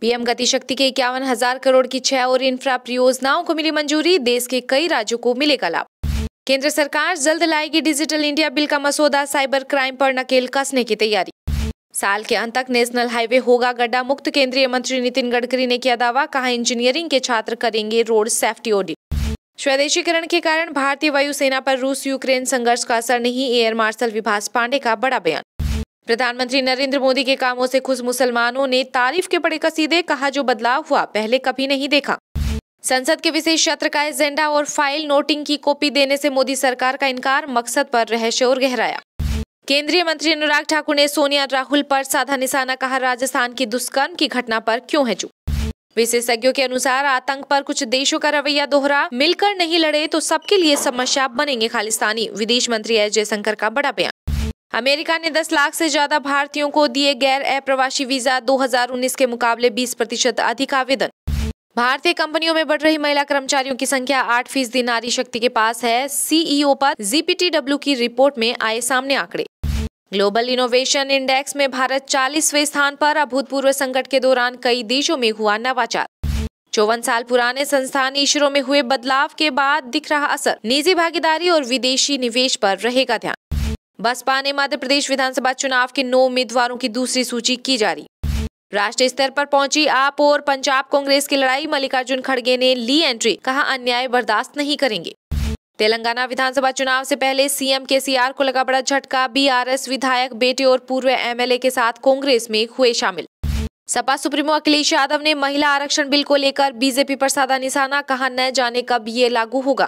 PM गति शक्ति के इक्यावन हजार करोड़ की छह और इंफ्रा परियोजनाओं को मिली मंजूरी देश के कई राज्यों को मिलेगा लाभ केंद्र सरकार जल्द लाएगी डिजिटल इंडिया बिल का मसौदा साइबर क्राइम पर नकेल कसने की तैयारी साल के अंत तक नेशनल हाईवे होगा गड्ढा मुक्त केंद्रीय मंत्री नितिन गडकरी ने किया दावा कहा इंजीनियरिंग के छात्र करेंगे रोड सेफ्टी ऑडिट स्वदेशीकरण के कारण भारतीय वायुसेना पर रूस यूक्रेन संघर्ष का असर नहीं एयर मार्शल विभास पांडे का बड़ा बयान प्रधानमंत्री नरेंद्र मोदी के कामों से खुश मुसलमानों ने तारीफ के बड़े कसीदे कहा जो बदलाव हुआ पहले कभी नहीं देखा संसद के विशेष सत्र का एजेंडा और फाइल नोटिंग की कॉपी देने से मोदी सरकार का इनकार मकसद पर रहस्य और गहराया केंद्रीय मंत्री अनुराग ठाकुर ने सोनिया राहुल पर साधा निशाना कहा राजस्थान की दुष्कर्म की घटना पर क्यों है चूक विशेषज्ञों के अनुसार आतंक पर कुछ देशों का रवैया दोहरा मिलकर नहीं लड़े तो सबके लिए समस्या बनेंगे खालिस्तानी विदेश मंत्री एस जयशंकर का बड़ा बयान अमेरिका ने 10 लाख से ज्यादा भारतीयों को दिए गैर अप्रवासी वीजा 2019 के मुकाबले 20 प्रतिशत अधिक आवेदन भारतीय कंपनियों में बढ़ रही महिला कर्मचारियों की संख्या आठ फीसदी नारी शक्ति के पास है सीईओ e पर जीपीटीडब्ल्यू की रिपोर्ट में आए सामने आंकड़े ग्लोबल इनोवेशन इंडेक्स में भारत चालीसवें स्थान पर अभूतपूर्व संकट के दौरान कई देशों में हुआ नवाचार चौवन साल पुराने संस्थान ईश्वरों में हुए बदलाव के बाद दिख रहा असर निजी भागीदारी और विदेशी निवेश पर रहेगा ध्यान बसपा ने मध्य प्रदेश विधानसभा चुनाव के नौ उम्मीदवारों की दूसरी सूची की जारी राष्ट्रीय स्तर पर पहुंची आप और पंजाब कांग्रेस की लड़ाई मल्लिकार्जुन खड़गे ने ली एंट्री कहा अन्याय बर्दाश्त नहीं करेंगे तेलंगाना विधानसभा चुनाव से पहले सीएम केसीआर को लगा बड़ा झटका बीआरएस विधायक बेटे और पूर्व एमएलए के साथ कांग्रेस में हुए शामिल सपा सुप्रीमो अखिलेश यादव ने महिला आरक्षण बिल को लेकर बीजेपी पर साधा निशाना कहा न जाने कब ये लागू होगा